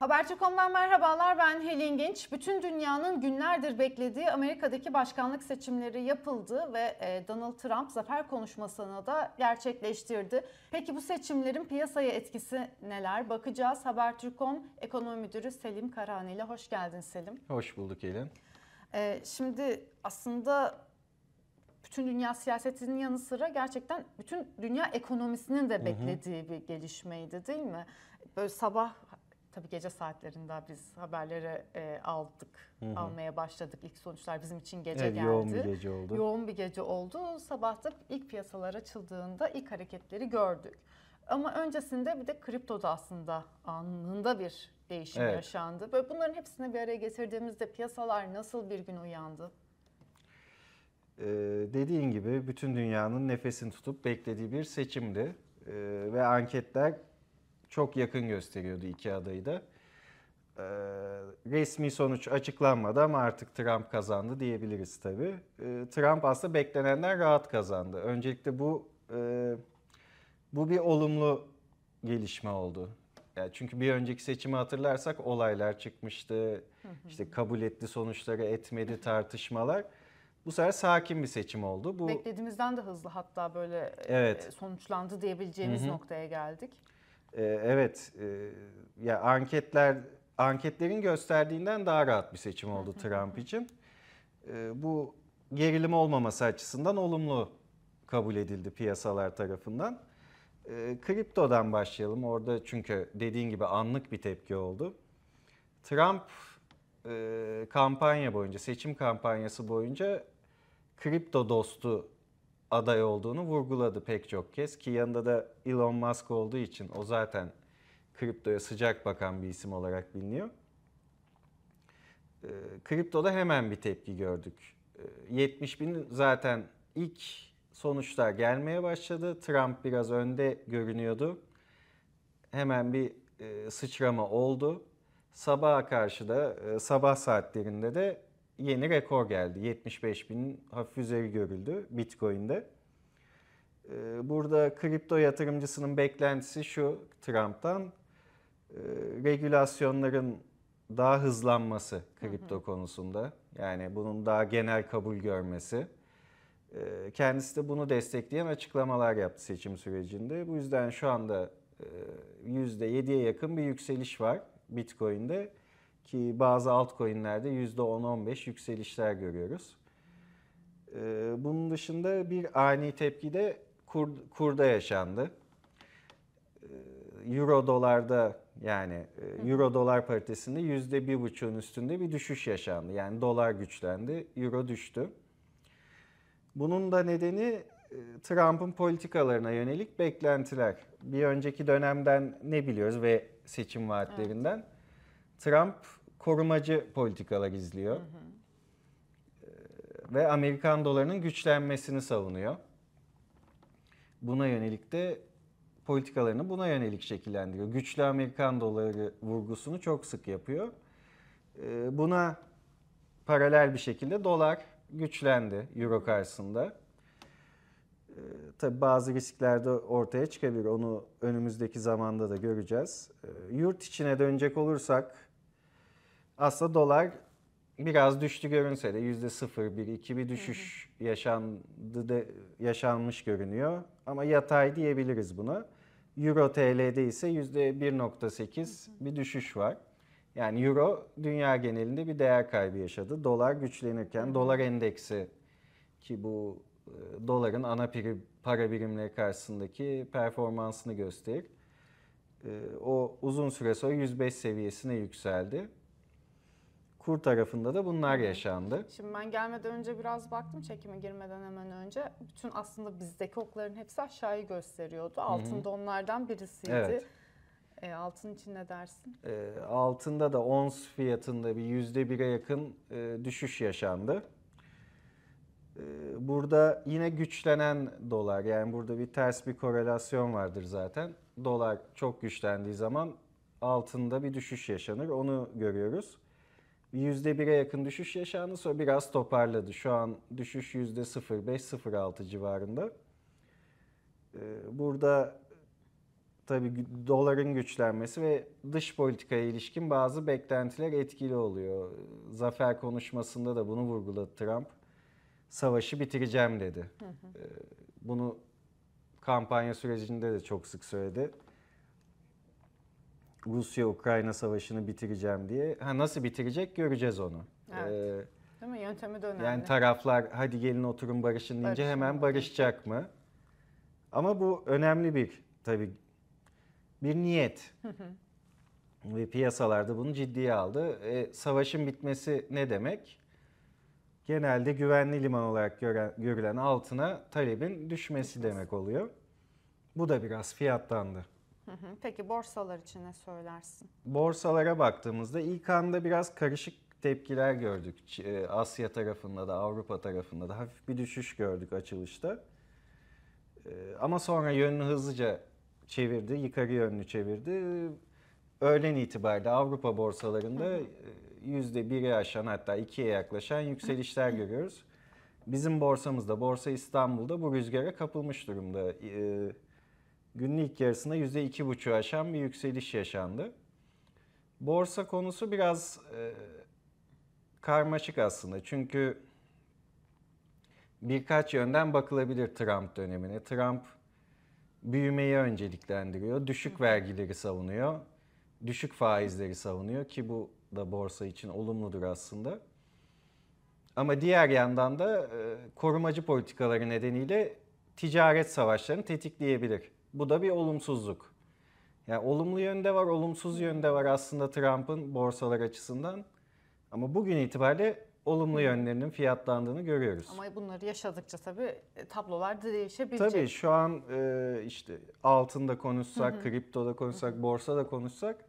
Haber.com'dan merhabalar ben Helin Genç. Bütün dünyanın günlerdir beklediği Amerika'daki başkanlık seçimleri yapıldı ve e, Donald Trump zafer konuşmasını da gerçekleştirdi. Peki bu seçimlerin piyasaya etkisi neler? Bakacağız. Haber.com ekonomi müdürü Selim Karahane ile hoş geldin Selim. Hoş bulduk Helin. E, şimdi aslında bütün dünya siyasetinin yanı sıra gerçekten bütün dünya ekonomisinin de beklediği hı hı. bir gelişmeydi değil mi? Böyle sabah tabii gece saatlerinde biz haberleri e, aldık, hı hı. almaya başladık. İlk sonuçlar bizim için gece evet, geldi. Yoğun bir gece oldu. Yoğun bir gece oldu. Sabahta ilk piyasalar açıldığında ilk hareketleri gördük. Ama öncesinde bir de kriptoda aslında anında bir değişim evet. yaşandı. Böyle bunların hepsini bir araya getirdiğimizde piyasalar nasıl bir gün uyandı? Ee, dediğin gibi bütün dünyanın nefesini tutup beklediği bir seçimdi. Ee, ve anketler çok yakın gösteriyordu iki adayı da. Ee, resmi sonuç açıklanmadı ama artık Trump kazandı diyebiliriz tabii. Ee, Trump aslında beklenenden rahat kazandı. Öncelikle bu e, bu bir olumlu gelişme oldu. Yani çünkü bir önceki seçimi hatırlarsak olaylar çıkmıştı. İşte kabul etti sonuçları etmedi tartışmalar. Bu sefer sakin bir seçim oldu. Bu Beklediğimizden de hızlı hatta böyle e, evet. sonuçlandı diyebileceğimiz Hı-hı. noktaya geldik. Ee, evet, e, ya anketler anketlerin gösterdiğinden daha rahat bir seçim oldu Trump için. Ee, bu gerilim olmaması açısından olumlu kabul edildi piyasalar tarafından. Ee, kriptodan başlayalım. Orada çünkü dediğin gibi anlık bir tepki oldu. Trump e, kampanya boyunca, seçim kampanyası boyunca kripto dostu aday olduğunu vurguladı pek çok kez ki yanında da Elon Musk olduğu için o zaten kriptoya sıcak bakan bir isim olarak biliniyor. E, kriptoda hemen bir tepki gördük. 70 ee, bin zaten ilk sonuçlar gelmeye başladı. Trump biraz önde görünüyordu. Hemen bir e, sıçrama oldu. Sabaha karşı da e, sabah saatlerinde de yeni rekor geldi. 75 bin hafif üzeri görüldü Bitcoin'de. Ee, burada kripto yatırımcısının beklentisi şu Trump'tan ee, regülasyonların daha hızlanması kripto hı hı. konusunda. Yani bunun daha genel kabul görmesi. Ee, kendisi de bunu destekleyen açıklamalar yaptı seçim sürecinde. Bu yüzden şu anda %7'ye e, yakın bir yükseliş var Bitcoin'de. Ki bazı altcoin'lerde %10-15 yükselişler görüyoruz. Ee, bunun dışında bir ani tepki de kur, kurda yaşandı. Ee, euro dolarda yani e, Euro dolar paritesinde yüzde bir buçuğun üstünde bir düşüş yaşandı. Yani dolar güçlendi, Euro düştü. Bunun da nedeni e, Trump'ın politikalarına yönelik beklentiler. Bir önceki dönemden ne biliyoruz ve seçim vaatlerinden? Evet. Trump korumacı politikalar izliyor. Ee, ve Amerikan dolarının güçlenmesini savunuyor. Buna yönelik de politikalarını buna yönelik şekillendiriyor. Güçlü Amerikan doları vurgusunu çok sık yapıyor. Ee, buna paralel bir şekilde dolar güçlendi euro karşısında. Ee, Tabi bazı riskler de ortaya çıkabilir. Onu önümüzdeki zamanda da göreceğiz. Yurt içine dönecek olursak aslında dolar biraz düştü görünse de yüzde 0-1-2 bir düşüş yaşandı de, yaşanmış görünüyor. Ama yatay diyebiliriz bunu. Euro TL'de ise yüzde 1.8 bir düşüş var. Yani euro dünya genelinde bir değer kaybı yaşadı. Dolar güçlenirken dolar endeksi ki bu e, doların ana piri, para birimleri karşısındaki performansını gösterir. E, o uzun süre sonra 105 seviyesine yükseldi kur tarafında da bunlar yaşandı. Şimdi ben gelmeden önce biraz baktım çekime girmeden hemen önce. Bütün aslında bizdeki okların hepsi aşağıyı gösteriyordu. Altın da onlardan birisiydi. Evet. E, altın için ne dersin? E, altında da ons fiyatında bir yüzde bire yakın e, düşüş yaşandı. E, burada yine güçlenen dolar yani burada bir ters bir korelasyon vardır zaten. Dolar çok güçlendiği zaman altında bir düşüş yaşanır onu görüyoruz. %1'e yakın düşüş yaşandı sonra biraz toparladı. Şu an düşüş %05-06 civarında. Ee, burada tabii doların güçlenmesi ve dış politikaya ilişkin bazı beklentiler etkili oluyor. Zafer konuşmasında da bunu vurguladı Trump. Savaşı bitireceğim dedi. Hı hı. Ee, bunu kampanya sürecinde de çok sık söyledi. Rusya-Ukrayna savaşını bitireceğim diye. Ha nasıl bitirecek göreceğiz onu. Evet. Ee, Değil mi? Yöntemi de önemli. Yani taraflar hadi gelin oturun barışın deyince barışın hemen barışacak mı? Ama bu önemli bir tabii bir niyet. Ve piyasalarda bunu ciddiye aldı. E, savaşın bitmesi ne demek? Genelde güvenli liman olarak gören, görülen altına talebin düşmesi demek oluyor. Bu da biraz fiyatlandı. Peki borsalar için ne söylersin? Borsalara baktığımızda ilk anda biraz karışık tepkiler gördük. E, Asya tarafında da Avrupa tarafında da hafif bir düşüş gördük açılışta. E, ama sonra yönünü hızlıca çevirdi, yukarı yönünü çevirdi. Öğlen itibariyle Avrupa borsalarında e, yüzde %1'e aşan hatta 2'ye yaklaşan yükselişler görüyoruz. Bizim borsamızda, Borsa İstanbul'da bu rüzgara kapılmış durumda günün ilk yarısında %2,5'ü aşan bir yükseliş yaşandı. Borsa konusu biraz e, karmaşık aslında. Çünkü birkaç yönden bakılabilir Trump dönemine. Trump büyümeyi önceliklendiriyor, düşük vergileri savunuyor, düşük faizleri savunuyor ki bu da borsa için olumludur aslında. Ama diğer yandan da e, korumacı politikaları nedeniyle ticaret savaşlarını tetikleyebilir. Bu da bir olumsuzluk. Yani olumlu yönde var, olumsuz yönde var aslında Trump'ın borsalar açısından. Ama bugün itibariyle olumlu yönlerinin fiyatlandığını görüyoruz. Ama bunları yaşadıkça tabii e, tablolar da değişebilecek. Tabii şu an e, işte altında konuşsak, hı hı. kriptoda konuşsak, hı hı. borsada konuşsak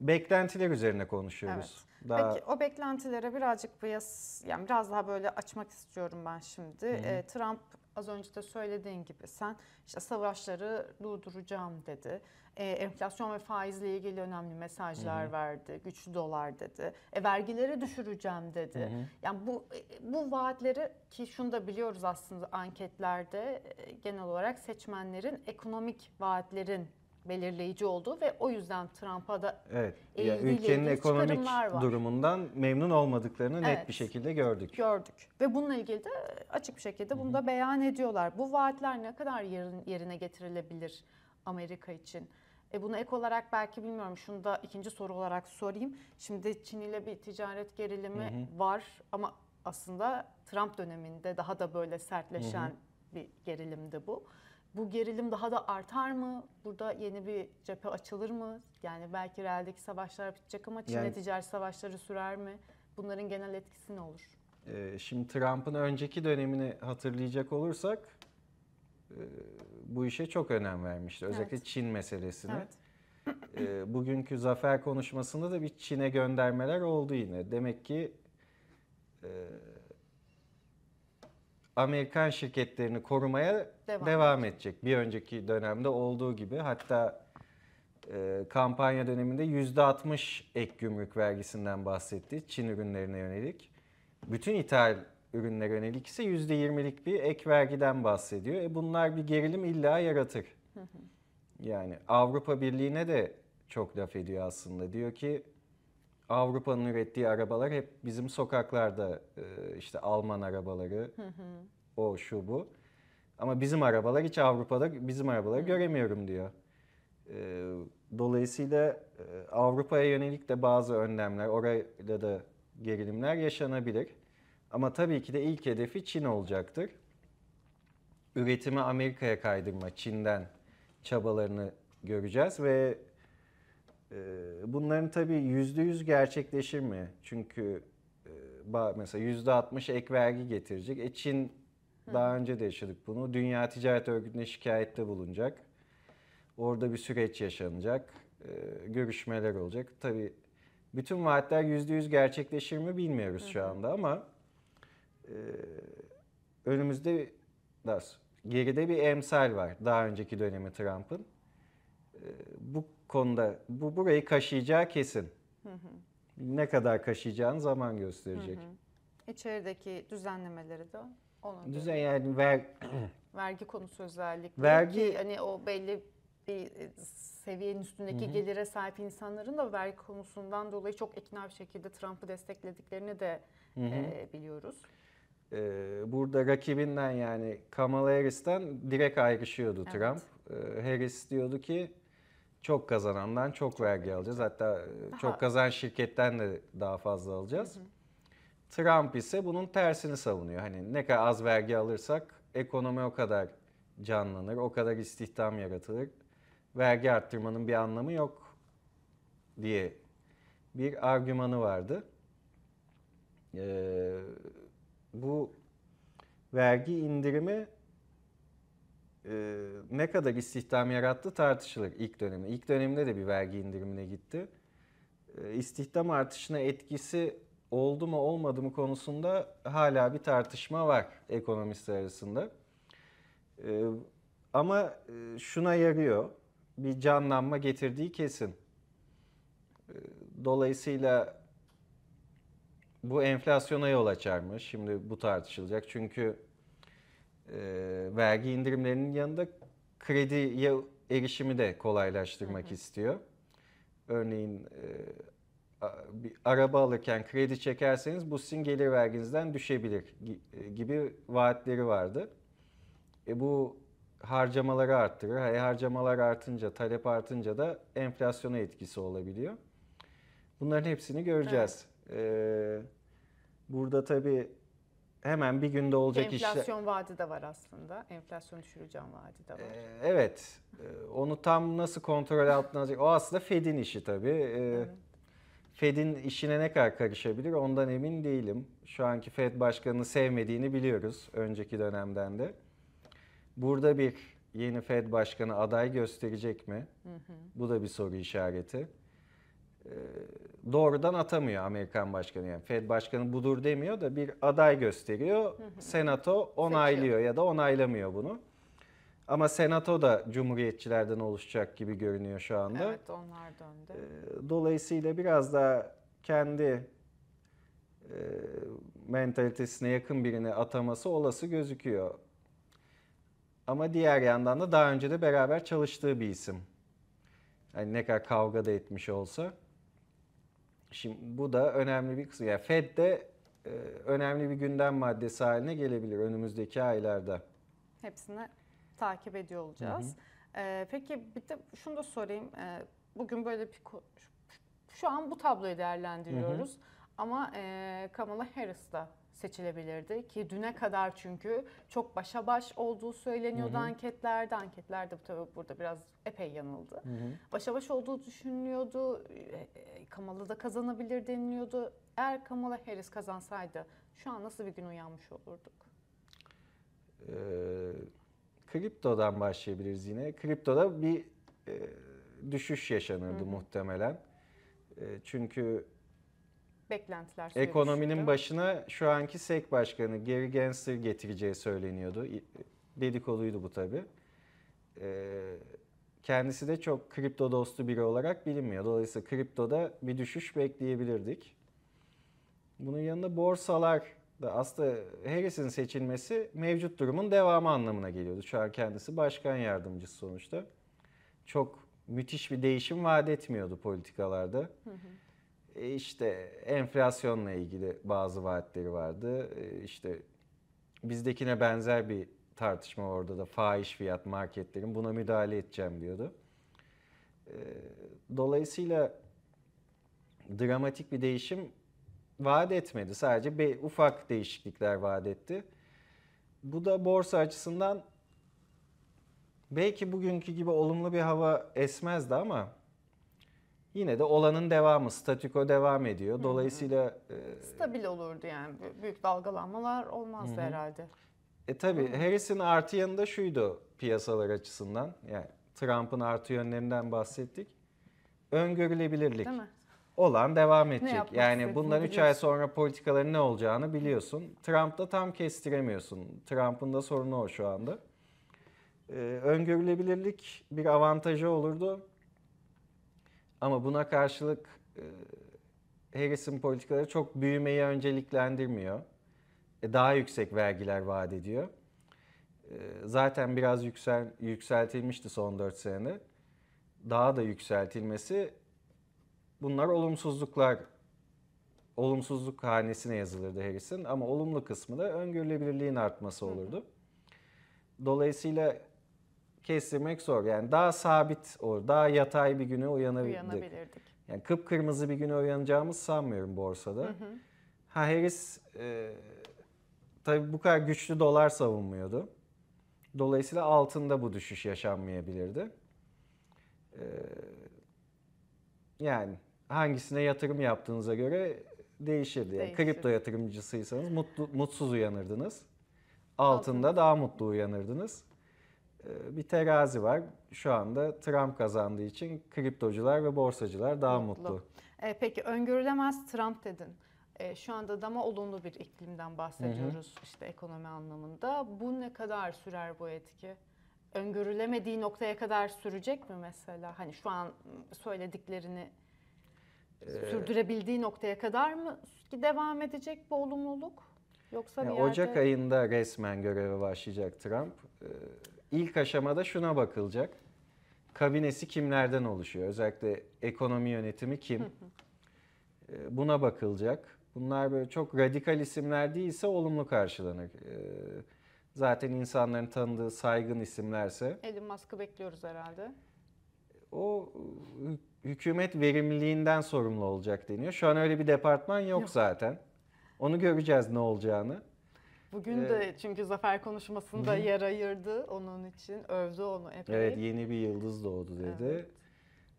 beklentiler üzerine konuşuyoruz. Evet. Daha... Peki o beklentilere birazcık biraz, yani biraz daha böyle açmak istiyorum ben şimdi. E, Trump Az önce de söylediğin gibi sen işte savaşları durduracağım dedi. E, enflasyon ve faizle ilgili önemli mesajlar Hı-hı. verdi. Güçlü dolar dedi. E, vergileri düşüreceğim dedi. Hı-hı. Yani bu e, bu vaatleri ki şunu da biliyoruz aslında anketlerde e, genel olarak seçmenlerin ekonomik vaatlerin belirleyici oldu ve o yüzden Trump'a da evet, yani ülkenin ekonomik durumundan memnun olmadıklarını evet, net bir şekilde gördük. Gördük ve bununla ilgili de açık bir şekilde bunu da beyan ediyorlar. Bu vaatler ne kadar yerine getirilebilir Amerika için? E buna ek olarak belki bilmiyorum şunu da ikinci soru olarak sorayım. Şimdi Çin ile bir ticaret gerilimi hı hı. var ama aslında Trump döneminde daha da böyle sertleşen hı hı. bir gerilimdi bu. Bu gerilim daha da artar mı? Burada yeni bir cephe açılır mı? Yani belki realdeki savaşlar bitecek ama Çin'e yani, ticaret savaşları sürer mi? Bunların genel etkisi ne olur? E, şimdi Trump'ın önceki dönemini hatırlayacak olursak e, bu işe çok önem vermişti. Özellikle evet. Çin meselesine. Evet. e, bugünkü zafer konuşmasında da bir Çin'e göndermeler oldu yine. Demek ki e, Amerikan şirketlerini korumaya devam, devam edecek. Bir önceki dönemde olduğu gibi hatta e, kampanya döneminde %60 ek gümrük vergisinden bahsetti Çin ürünlerine yönelik. Bütün ithal ürünlere yönelik ise %20'lik bir ek vergiden bahsediyor. E bunlar bir gerilim illa yaratır. yani Avrupa Birliği'ne de çok laf ediyor aslında. Diyor ki Avrupa'nın ürettiği arabalar hep bizim sokaklarda e, işte Alman arabaları o şu bu. Ama bizim arabalar hiç Avrupa'da bizim arabaları hı. göremiyorum diyor. E, dolayısıyla e, Avrupa'ya yönelik de bazı önlemler, orayla da gerilimler yaşanabilir. Ama tabii ki de ilk hedefi Çin olacaktır. Üretimi Amerika'ya kaydırma, Çin'den çabalarını göreceğiz ve ee, bunların tabii yüzde yüz gerçekleşir mi? Çünkü e, mesela yüzde altmış ek vergi getirecek. E Çin daha önce de yaşadık bunu. Dünya Ticaret Örgütü'ne şikayette bulunacak. Orada bir süreç yaşanacak. Ee, görüşmeler olacak. Tabii bütün vaatler yüzde yüz gerçekleşir mi bilmiyoruz şu anda ama e, önümüzde geride bir emsal var daha önceki dönemi Trump'ın. Ee, bu konuda. Bu burayı kaşıyacağı kesin. Hı hı. Ne kadar kaşıyacağını zaman gösterecek. Hı hı. İçerideki e, düzenlemeleri de ona Düzen yani ver... vergi konusu özellikle. Vergi Ki hani o belli bir e, seviyenin üstündeki Hı-hı. gelire sahip insanların da vergi konusundan dolayı çok ikna bir şekilde Trump'ı desteklediklerini de Hı -hı. e, biliyoruz. Ee, burada rakibinden yani Kamala Harris'ten direkt ayrışıyordu evet. Trump. Ee, Harris diyordu ki çok kazanandan çok vergi alacağız. Hatta Aha. çok kazanan şirketten de daha fazla alacağız. Hı hı. Trump ise bunun tersini savunuyor. Hani ne kadar az vergi alırsak ekonomi o kadar canlanır, o kadar istihdam yaratılır. Vergi arttırmanın bir anlamı yok diye bir argümanı vardı. Ee, bu vergi indirimi e, ne kadar istihdam yarattı tartışılır ilk dönemi. İlk dönemde de bir vergi indirimine gitti. E, istihdam artışına etkisi oldu mu olmadı mı konusunda hala bir tartışma var ekonomistler arasında. Ee, e, ama şuna yarıyor. Bir canlanma getirdiği kesin. Dolayısıyla bu enflasyona yol açar mı? Şimdi bu tartışılacak. Çünkü e, vergi indirimlerinin yanında krediye erişimi de kolaylaştırmak hı hı. istiyor. Örneğin e, bir araba alırken kredi çekerseniz bu sizin gelir verginizden düşebilir e, gibi vaatleri vardı. E bu harcamaları arttırır. E hani harcamalar artınca, talep artınca da enflasyona etkisi olabiliyor. Bunların hepsini göreceğiz. Evet. E, burada tabii hemen bir günde olacak enflasyon işler. Enflasyon vaadi de var aslında. Enflasyon düşüreceğim vaadi de var. Ee, evet. Ee, onu tam nasıl kontrol altına alacak? O aslında Fed'in işi tabii. Ee, Fed'in işine ne kadar karışabilir ondan emin değilim. Şu anki Fed başkanını sevmediğini biliyoruz önceki dönemden de. Burada bir yeni Fed başkanı aday gösterecek mi? Hı hı. Bu da bir soru işareti doğrudan atamıyor Amerikan başkanı. Yani Fed başkanı budur demiyor da bir aday gösteriyor. Senato onaylıyor ya da onaylamıyor bunu. Ama senato da cumhuriyetçilerden oluşacak gibi görünüyor şu anda. Evet onlar döndü. Ee, dolayısıyla biraz daha kendi e, mentalitesine yakın birini ataması olası gözüküyor. Ama diğer yandan da daha önce de beraber çalıştığı bir isim. Yani ne kadar kavga da etmiş olsa. Şimdi bu da önemli bir kısım. Yani Fed de e, önemli bir gündem maddesi haline gelebilir önümüzdeki aylarda. Hepsini takip ediyor olacağız. Hı hı. E, peki bir de şunu da sorayım. E, bugün böyle bir şu an bu tabloyu değerlendiriyoruz. Hı hı. Ama e, Kamala Harris da seçilebilirdi ki düne kadar çünkü çok başa baş olduğu söyleniyordu hı hı. anketlerde. Anketlerde bu tabii burada biraz epey yanıldı. Hı hı. Başa baş olduğu düşünülüyordu. E, e, Kamala da kazanabilir deniliyordu. Eğer Kamala Harris kazansaydı şu an nasıl bir gün uyanmış olurduk? Ee, kriptodan başlayabiliriz yine. Kriptoda bir e, düşüş yaşanırdı hı hı. muhtemelen. E, çünkü beklentiler sürüşüydü. Ekonominin başına şu anki SEK Başkanı Gary Gensler getireceği söyleniyordu. Dedikoluydu bu tabi. Ee, kendisi de çok kripto dostu biri olarak bilinmiyor. Dolayısıyla kriptoda bir düşüş bekleyebilirdik. Bunun yanında borsalar da aslında Harris'in seçilmesi mevcut durumun devamı anlamına geliyordu. Şu an kendisi başkan yardımcısı sonuçta. Çok müthiş bir değişim vaat etmiyordu politikalarda. Hı hı. E, işte enflasyonla ilgili bazı vaatleri vardı. E, işte bizdekine benzer bir tartışma orada da faiz fiyat marketlerin buna müdahale edeceğim diyordu. E, dolayısıyla dramatik bir değişim vaat etmedi. Sadece bir ufak değişiklikler vaat etti. Bu da borsa açısından belki bugünkü gibi olumlu bir hava esmezdi ama yine de olanın devamı, statüko devam ediyor. Dolayısıyla e, stabil olurdu yani büyük dalgalanmalar olmazdı herhalde. E tabi Harris'in artı yanında şuydu piyasalar açısından. Yani Trump'ın artı yönlerinden bahsettik. Öngörülebilirlik. Değil mi? Olan devam edecek. Yani istediğini bundan 3 ay sonra politikaların ne olacağını biliyorsun. Trump'ta tam kestiremiyorsun. Trump'ın da sorunu o şu anda. E, öngörülebilirlik bir avantajı olurdu. Ama buna karşılık e, Harris'in politikaları çok büyümeyi önceliklendirmiyor. E, daha yüksek vergiler vaat ediyor. E, zaten biraz yüksel, yükseltilmişti son 4 senede. Daha da yükseltilmesi bunlar olumsuzluklar olumsuzluk hanesine yazılırdı Harris'in ama olumlu kısmı da öngörülebilirliğin artması olurdu. Dolayısıyla kestirmek zor. Yani daha sabit olur, daha yatay bir güne uyanabilirdik. uyanabilirdik. Yani kıpkırmızı bir güne uyanacağımız sanmıyorum borsada. Hı hı. Ha Harris e, tabii bu kadar güçlü dolar savunmuyordu. Dolayısıyla altında bu düşüş yaşanmayabilirdi. E, yani hangisine yatırım yaptığınıza göre değişirdi. Yani Değişir. kripto yatırımcısıysanız mutlu, mutsuz uyanırdınız. Altında daha mutlu uyanırdınız. Ee, bir terazi var. Şu anda Trump kazandığı için kriptocular ve borsacılar daha mutlu. mutlu. E, peki öngörülemez Trump dedin. E, şu anda dama olumlu bir iklimden bahsediyoruz hı hı. işte ekonomi anlamında. Bu ne kadar sürer bu etki? Öngörülemediği noktaya kadar sürecek mi mesela? Hani şu an söylediklerini ee, sürdürebildiği noktaya kadar mı ki devam edecek bu olumluluk? Yoksa yani bir yerde... Ocak ayında resmen göreve başlayacak Trump. Ee, ilk aşamada şuna bakılacak. Kabinesi kimlerden oluşuyor? Özellikle ekonomi yönetimi kim? Ee, buna bakılacak. Bunlar böyle çok radikal isimler değilse olumlu karşılanır. Ee, zaten insanların tanıdığı saygın isimlerse. Elon Musk'ı bekliyoruz herhalde. O e, hükümet verimliliğinden sorumlu olacak deniyor. Şu an öyle bir departman yok, yok. zaten. Onu göreceğiz ne olacağını. Bugün ee, de çünkü zafer konuşmasında hı. yer ayırdı onun için. Övdü onu epey. Evet yeni bir yıldız doğdu dedi. Evet.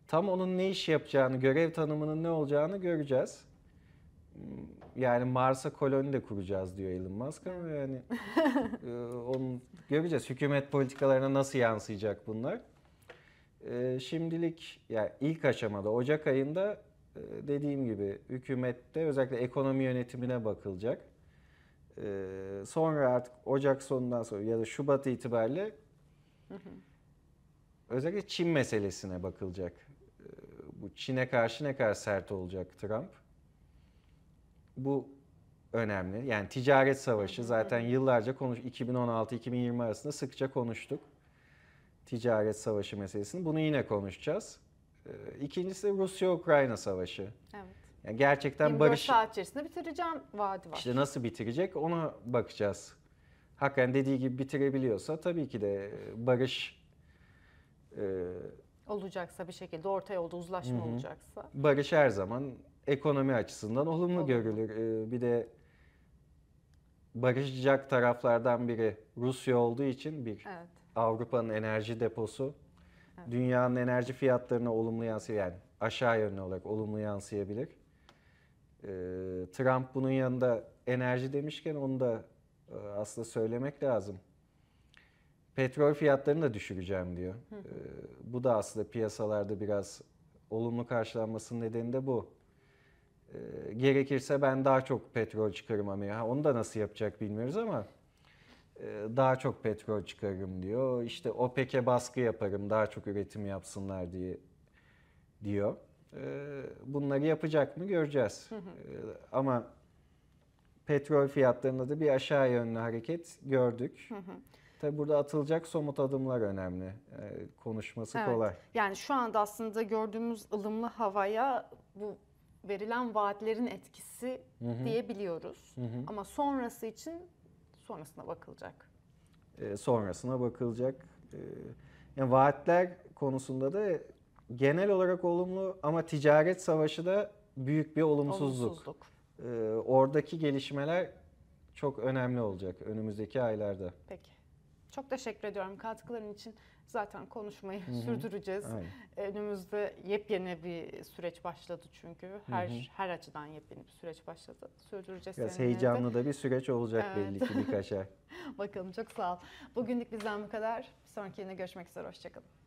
Tam onun ne iş yapacağını, görev tanımının ne olacağını göreceğiz. Yani Mars'a koloni de kuracağız diyor Elon Musk ama yani e, onu göreceğiz. Hükümet politikalarına nasıl yansıyacak bunlar? E, şimdilik yani ilk aşamada Ocak ayında e, dediğim gibi hükümette özellikle ekonomi yönetimine bakılacak. Ee, sonra artık Ocak sonundan sonra ya da Şubat itibariyle hı hı. özellikle Çin meselesine bakılacak. Ee, bu Çin'e karşı ne kadar sert olacak Trump? Bu önemli. Yani ticaret savaşı zaten yıllarca konuş 2016-2020 arasında sıkça konuştuk. Ticaret savaşı meselesini. Bunu yine konuşacağız. Ee, ikincisi Rusya-Ukrayna savaşı. Evet. Yani gerçekten 24 barış... saat içerisinde bitireceğim vaadi var. İşte nasıl bitirecek ona bakacağız. Hakikaten dediği gibi bitirebiliyorsa tabii ki de e, barış... E... Olacaksa bir şekilde ortaya oldu uzlaşma Hı-hı. olacaksa. Barış her zaman ekonomi açısından olumlu Olur. görülür. E, bir de barışacak taraflardan biri Rusya olduğu için bir evet. Avrupa'nın enerji deposu evet. dünyanın enerji fiyatlarına olumlu yansıyor yani aşağı yönlü olarak olumlu yansıyabilir. Ee, Trump bunun yanında enerji demişken onu da e, aslında söylemek lazım. Petrol fiyatlarını da düşüreceğim diyor. Ee, bu da aslında piyasalarda biraz olumlu karşılanmasının nedeni de bu. Ee, gerekirse ben daha çok petrol çıkarım Amerika. Onu da nasıl yapacak bilmiyoruz ama e, daha çok petrol çıkarım diyor. İşte OPEC'e baskı yaparım daha çok üretim yapsınlar diye diyor. Ee, bunları yapacak mı göreceğiz. Ee, ama petrol fiyatlarında da bir aşağı yönlü hareket gördük. Hı Tabii burada atılacak somut adımlar önemli. Ee, konuşması evet. kolay. Yani şu anda aslında gördüğümüz ılımlı havaya bu verilen vaatlerin etkisi hı hı. diyebiliyoruz. Hı hı. Ama sonrası için sonrasına bakılacak. E, sonrasına bakılacak. E, yani vaatler konusunda da genel olarak olumlu ama ticaret savaşı da büyük bir olumsuzluk. olumsuzluk. Ee, oradaki gelişmeler çok önemli olacak önümüzdeki aylarda. Peki. Çok teşekkür ediyorum katkıların için. Zaten konuşmayı Hı-hı. sürdüreceğiz. Aynen. Önümüzde yepyeni bir süreç başladı çünkü. Her Hı-hı. her açıdan yepyeni bir süreç başladı. Sürdüreceğiz. Biraz heyecanlı de. da bir süreç olacak evet. belli ki birkaç ay. Bakalım çok sağ ol. Bugünlük bizden bu kadar. Bir sonraki yine görüşmek üzere. Hoşçakalın.